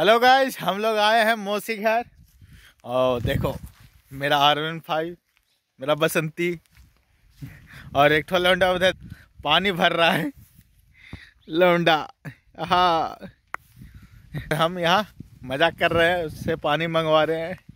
hello guys हम लोग आए हैं मौसी घर और देखो मेरा आर वन फाइव मेरा बसंती और एक ठो लौंडा उधर पानी भर रहा है लौंडा हाँ हम यहाँ मजाक कर रहे हैं उससे पानी मंगवा रहे हैं